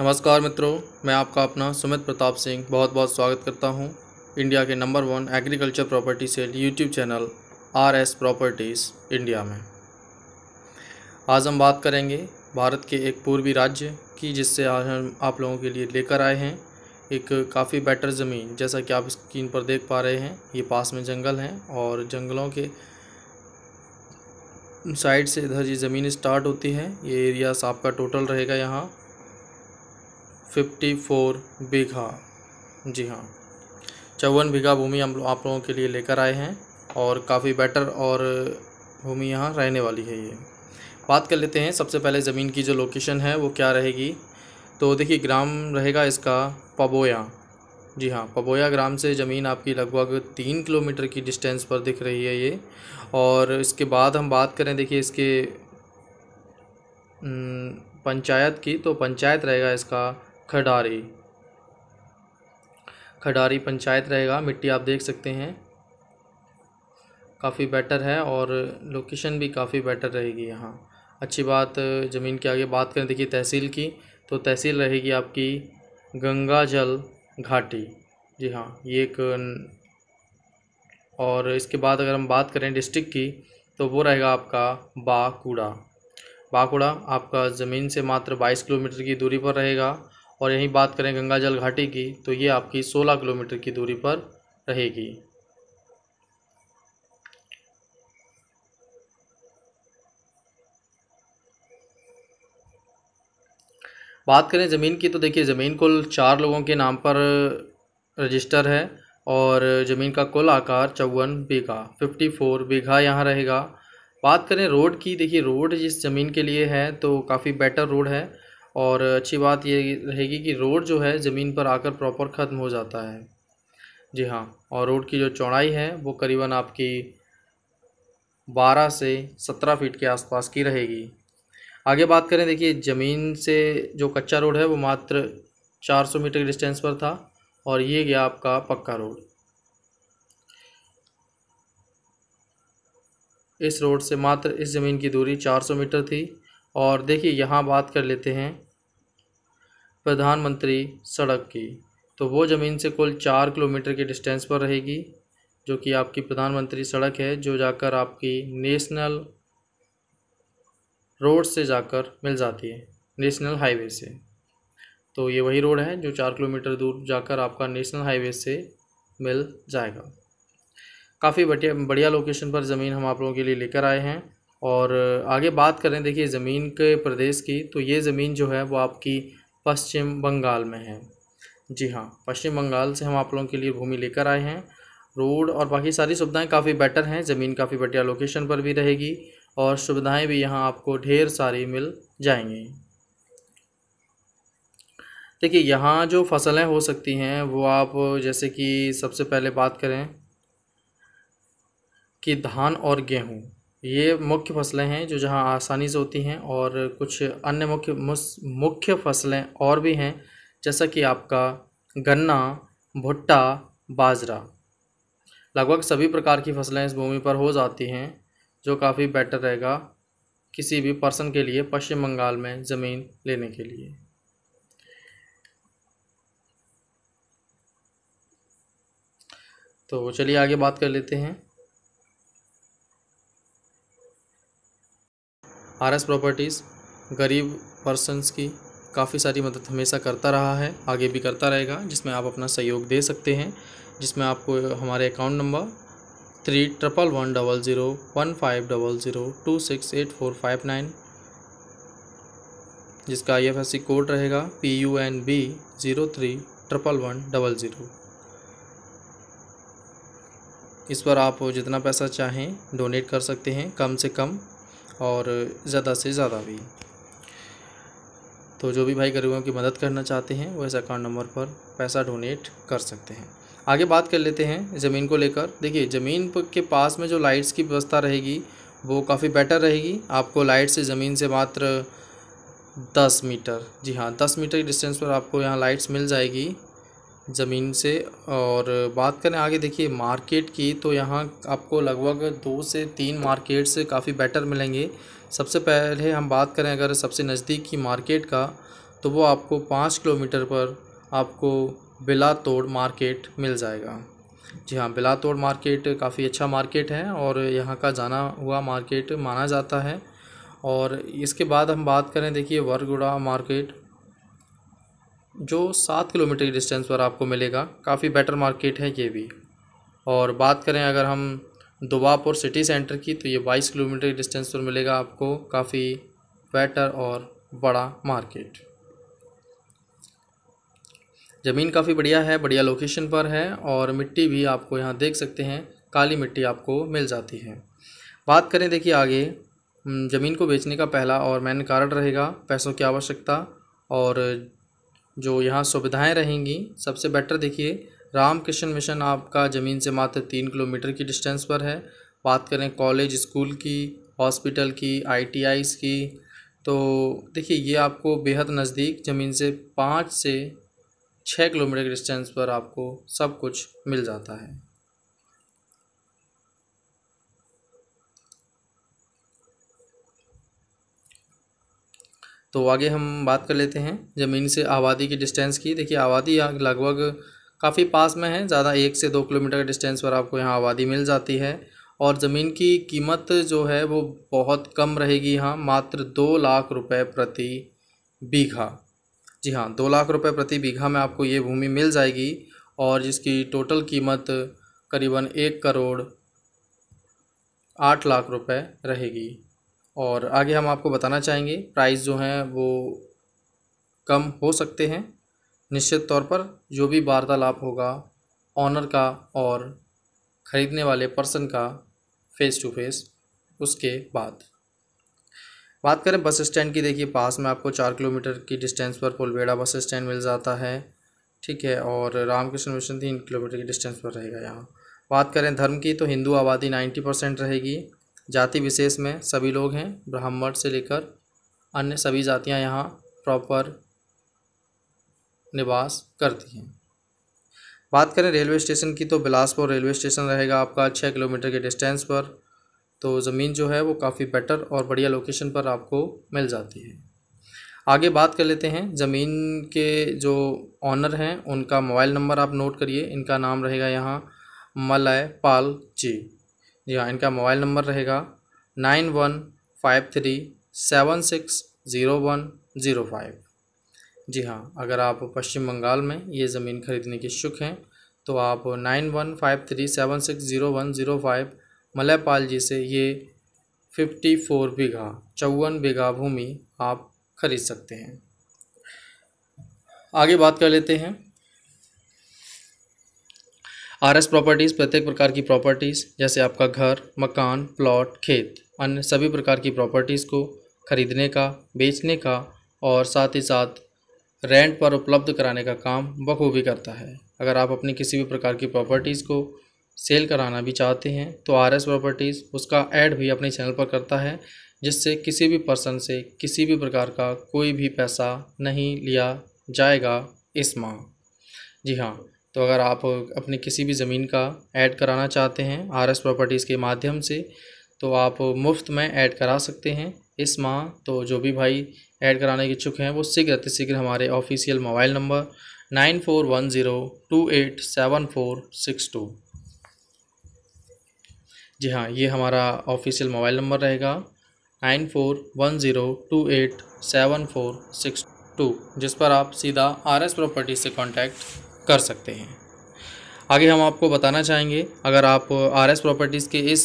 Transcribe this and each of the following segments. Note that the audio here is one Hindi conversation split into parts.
नमस्कार मित्रों मैं आपका अपना सुमित प्रताप सिंह बहुत बहुत स्वागत करता हूं इंडिया के number one agriculture property sale YouTube channel R S properties India में आज हम बात करेंगे भारत के एक पूर्वी राज्य की जिससे आज हम आप लोगों के लिए लेकर आए हैं एक काफ़ी बेटर ज़मीन जैसा कि आप स्क्रीन पर देख पा रहे हैं ये पास में जंगल हैं और जंगलों के साइड से इधर ये ज़मीन स्टार्ट होती है ये एरिया आपका टोटल रहेगा यहाँ फिफ्टी फोर बीघा जी हाँ चौवन बीघा भूमि हम आप लोगों के लिए लेकर आए हैं और काफ़ी बेटर और भूमि यहाँ रहने वाली है ये बात कर लेते हैं सबसे पहले ज़मीन की जो लोकेशन है वो क्या रहेगी तो देखिए ग्राम रहेगा इसका पबोया जी हाँ पबोया ग्राम से ज़मीन आपकी लगभग तीन किलोमीटर की डिस्टेंस पर दिख रही है ये और इसके बाद हम बात करें देखिए इसके पंचायत की तो पंचायत रहेगा इसका खडारी खडारी पंचायत रहेगा मिट्टी आप देख सकते हैं काफ़ी बेटर है और लोकेशन भी काफ़ी बेटर रहेगी यहाँ अच्छी बात ज़मीन के आगे बात करें देखिए तहसील की तो तहसील रहेगी आपकी गंगा जल घाटी जी हाँ ये एक और इसके बाद अगर हम बात करें डिस्ट्रिक्ट की तो वो रहेगा आपका बाकुड़ा बाकुड़ा आपका ज़मीन से मात्र 22 किलोमीटर की दूरी पर रहेगा और यहीं बात करें गंगा जल घाटी की तो ये आपकी 16 किलोमीटर की दूरी पर रहेगी बात करें ज़मीन की तो देखिए ज़मीन कुल चार लोगों के नाम पर रजिस्टर है और ज़मीन का कुल आकार चौवन बीघा फिफ्टी फोर बीघा यहाँ रहेगा बात करें रोड की देखिए रोड जिस ज़मीन के लिए है तो काफ़ी बेटर रोड है और अच्छी बात ये रहेगी कि रोड जो है ज़मीन पर आकर प्रॉपर ख़त्म हो जाता है जी हाँ और रोड की जो चौड़ाई है वो करीबन आपकी बारह से सत्रह फीट के आसपास की रहेगी आगे बात करें देखिए ज़मीन से जो कच्चा रोड है वो मात्र 400 मीटर के डिस्टेंस पर था और ये गया आपका पक्का रोड इस रोड से मात्र इस ज़मीन की दूरी 400 मीटर थी और देखिए यहाँ बात कर लेते हैं प्रधानमंत्री सड़क की तो वो ज़मीन से कुल चार किलोमीटर के डिस्टेंस पर रहेगी जो कि आपकी प्रधानमंत्री सड़क है जो जाकर आपकी नेशनल रोड से जाकर मिल जाती है नेशनल हाईवे से तो ये वही रोड है जो चार किलोमीटर दूर जाकर आपका नेशनल हाईवे से मिल जाएगा काफ़ी बढ़िया बढ़िया लोकेशन पर ज़मीन हम आप लोगों के लिए लेकर आए हैं और आगे बात करें देखिए ज़मीन के प्रदेश की तो ये ज़मीन जो है वो आपकी पश्चिम बंगाल में है जी हाँ पश्चिम बंगाल से हम आप लोगों के लिए भूमि लेकर आए हैं रोड और बाकी सारी सुविधाएं काफ़ी बेटर हैं ज़मीन काफ़ी बढ़िया लोकेशन पर भी रहेगी और सुविधाएं भी यहाँ आपको ढेर सारी मिल जाएंगी देखिए यहाँ जो फसलें हो सकती हैं वो आप जैसे कि सबसे पहले बात करें कि धान और गेहूँ ये मुख्य फसलें हैं जो जहाँ आसानी से होती हैं और कुछ अन्य मुख्य मुख्य फसलें और भी हैं जैसा कि आपका गन्ना भुट्टा बाजरा लगभग सभी प्रकार की फसलें इस भूमि पर हो जाती हैं जो काफ़ी बेटर रहेगा किसी भी पर्सन के लिए पश्चिम बंगाल में ज़मीन लेने के लिए तो चलिए आगे बात कर लेते हैं आर एस प्रॉपर्टीज़ गरीब पर्सनस की काफ़ी सारी मदद हमेशा करता रहा है आगे भी करता रहेगा जिसमें आप अपना सहयोग दे सकते हैं जिसमें आपको हमारे account number three triple one double zero one five double zero two six eight four five nine जिसका आई कोड रहेगा P U N B zero three triple one double zero इस पर आप जितना पैसा चाहें डोनेट कर सकते हैं कम से कम और ज़्यादा से ज़्यादा भी तो जो भी भाई गरीबों की मदद करना चाहते हैं वो इस अकाउंट नंबर पर पैसा डोनेट कर सकते हैं आगे बात कर लेते हैं ज़मीन को लेकर देखिए ज़मीन के पास में जो लाइट्स की व्यवस्था रहेगी वो काफ़ी बेटर रहेगी आपको लाइट से ज़मीन से मात्र दस मीटर जी हाँ दस मीटर की डिस्टेंस पर आपको यहाँ लाइट्स मिल जाएगी ज़मीन से और बात करें आगे देखिए मार्केट की तो यहाँ आपको लगभग दो से तीन मार्केट्स काफ़ी बेटर मिलेंगे सबसे पहले हम बात करें अगर सबसे नज़दीक की मार्केट का तो वो आपको पाँच किलोमीटर पर आपको तोड़ मार्केट मिल जाएगा जी हाँ तोड़ मार्केट काफ़ी अच्छा मार्केट है और यहाँ का जाना हुआ मार्केट माना जाता है और इसके बाद हम बात करें देखिए वरगुड़ा मार्केट जो सात किलोमीटर की डिस्टेंस पर आपको मिलेगा काफ़ी बेटर मार्केट है ये भी और बात करें अगर हम दुबापुर सिटी सेंटर की तो ये बाईस किलोमीटर की डिस्टेंस पर मिलेगा आपको काफ़ी बेटर और बड़ा मार्केट ज़मीन काफ़ी बढ़िया है बढ़िया लोकेशन पर है और मिट्टी भी आपको यहाँ देख सकते हैं काली मिट्टी आपको मिल जाती है बात करें देखिए आगे हम्म, ज़मीन को बेचने का पहला और मेन कारण रहेगा पैसों की आवश्यकता और जो यहाँ सुविधाएं रहेंगी सबसे बेटर देखिए रामकृष्ण मिशन आपका ज़मीन से मात्र तीन किलोमीटर की डिस्टेंस पर है बात करें कॉलेज स्कूल की हॉस्पिटल की आई की तो देखिए ये आपको बेहद नज़दीक ज़मीन से पाँच से छः किलोमीटर के डिस्टेंस पर आपको सब कुछ मिल जाता है तो आगे हम बात कर लेते हैं ज़मीन से आबादी की डिस्टेंस की देखिए आबादी लगभग काफ़ी पास में है ज़्यादा एक से दो किलोमीटर के डिस्टेंस पर आपको यहाँ आबादी मिल जाती है और ज़मीन की कीमत जो है वो बहुत कम रहेगी यहाँ मात्र दो लाख रुपए प्रति बीघा जी हाँ दो लाख रुपए प्रति बीघा में आपको ये भूमि मिल जाएगी और जिसकी टोटल कीमत करीबन एक करोड़ आठ लाख रुपए रहेगी और आगे हम आपको बताना चाहेंगे प्राइस जो हैं वो कम हो सकते हैं निश्चित तौर पर जो भी वार्तालाप होगा ऑनर का और ख़रीदने वाले पर्सन का फ़ेस टू फेस उसके बाद बात करें बस स्टैंड की देखिए पास में आपको चार किलोमीटर की डिस्टेंस पर पुलबेड़ा बस स्टैंड मिल जाता है ठीक है और रामकृष्ण मिशन तीन किलोमीटर की डिस्टेंस पर रहेगा यहाँ बात करें धर्म की तो हिंदू आबादी नाइन्टी परसेंट रहेगी जाति विशेष में सभी लोग हैं ब्राह्मण से लेकर अन्य सभी जातियां यहाँ प्रॉपर निवास करती हैं बात करें रेलवे स्टेशन की तो बिलासपुर रेलवे स्टेशन रहेगा आपका छः किलोमीटर के डिस्टेंस पर तो ज़मीन जो है वो काफ़ी बेटर और बढ़िया लोकेशन पर आपको मिल जाती है आगे बात कर लेते हैं ज़मीन के जो ऑनर हैं उनका मोबाइल नंबर आप नोट करिए इनका नाम रहेगा यहाँ मलय पाल जी या इनका मोबाइल नंबर रहेगा nine one five three seven six zero one zero five जी हाँ अगर आप पश्चिम बंगाल में ये ज़मीन खरीदने के इच्छुक हैं तो आप nine one five three seven six zero one zero five Malaypal ji से ये फिफ्टी फोर बीघा चौवन बीघा भूमि आप खरीद सकते हैं आगे बात कर लेते हैं आर एस प्रॉपर्टीज़ प्रत्येक प्रकार की प्रॉपर्टीज़ जैसे आपका घर मकान प्लॉट खेत अन्य सभी प्रकार की प्रॉपर्टीज़ को खरीदने का बेचने का और साथ ही साथ रेंट पर उपलब्ध कराने का काम बखूबी करता है अगर आप अपनी किसी भी प्रकार की प्रॉपर्टीज़ को सेल कराना भी चाहते हैं तो आर एस प्रॉपर्टीज़ उसका ऐड भी अपने चैनल पर करता है जिससे किसी भी पर्सन से किसी भी प्रकार का कोई भी पैसा नहीं लिया जाएगा इस माह जी हाँ तो अगर आप अपने किसी भी ज़मीन का ऐड कराना चाहते हैं आर एस प्रॉपर्टीज़ के माध्यम से तो आप मुफ्त में ऐड करा सकते हैं इस माह तो जो भी भाई ऐड कराने के इच्छुक हैं वो शीघ्र अतिशीघ्र हमारे official mobile number nine four one zero two eight seven four six two जी हाँ ये हमारा ऑफिशियल मोबाइल नंबर रहेगा nine four one zero two eight seven four six two जिस पर आप सीधा आर एस प्रॉपर्टी से कांटेक्ट कर सकते हैं आगे हम आपको बताना चाहेंगे अगर आप आर एस प्रॉपर्टीज़ के इस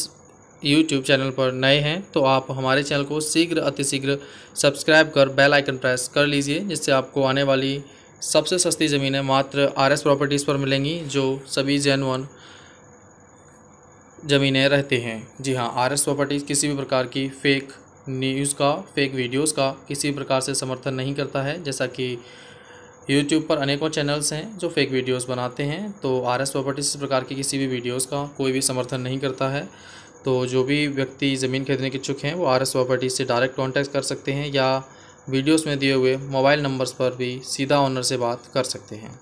यूट्यूब चैनल पर नए हैं तो आप हमारे चैनल को शीघ्र अतिशीघ्र सब्सक्राइब कर बेल आइकन प्रेस कर लीजिए जिससे आपको आने वाली सबसे सस्ती ज़मीनें मात्र आर एस प्रॉपर्टीज़ पर मिलेंगी जो सभी जेनवन ज़मीनें रहते हैं जी हाँ आर एस प्रॉपर्टीज़ किसी भी प्रकार की फ़ेक न्यूज़ का फेक वीडियोज़ का किसी प्रकार से समर्थन नहीं करता है जैसा कि यूट्यूब पर अनेकों चैनल्स हैं जो फेक वीडियोस बनाते हैं तो आर एस प्रॉपर्टीज इस प्रकार की किसी भी वीडियोस का कोई भी समर्थन नहीं करता है तो जो भी व्यक्ति ज़मीन खरीदने के इच्छुक हैं वो आर एस प्रॉपर्टीज से डायरेक्ट कॉन्टैक्ट कर सकते हैं या वीडियोस में दिए हुए मोबाइल नंबर्स पर भी सीधा ऑनर से बात कर सकते हैं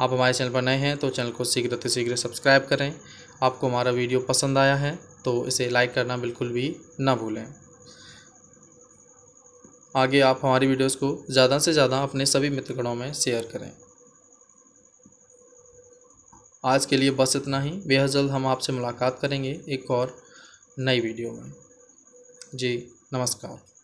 आप हमारे चैनल पर नए हैं तो चैनल को शीघ्र से शीघ्र सब्सक्राइब करें आपको हमारा वीडियो पसंद आया है तो इसे लाइक करना बिल्कुल भी ना भूलें आगे आप हमारी वीडियोस को ज़्यादा से ज़्यादा अपने सभी मित्रगणों में शेयर करें आज के लिए बस इतना ही बेहद जल्द हम आपसे मुलाकात करेंगे एक और नई वीडियो में जी नमस्कार